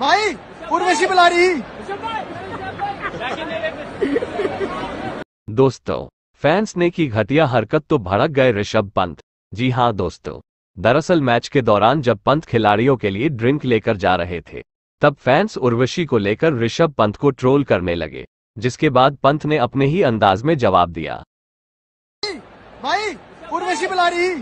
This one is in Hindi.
भाई उर्वशी बुला रही दोस्तों फैंस ने की घटिया हरकत तो भड़क गए ऋषभ पंत जी हाँ दोस्तों दरअसल मैच के दौरान जब पंत खिलाड़ियों के लिए ड्रिंक लेकर जा रहे थे तब फैंस उर्वशी को लेकर ऋषभ पंत को ट्रोल करने लगे जिसके बाद पंत ने अपने ही अंदाज में जवाब दिया भाई उर्वशी बुला रही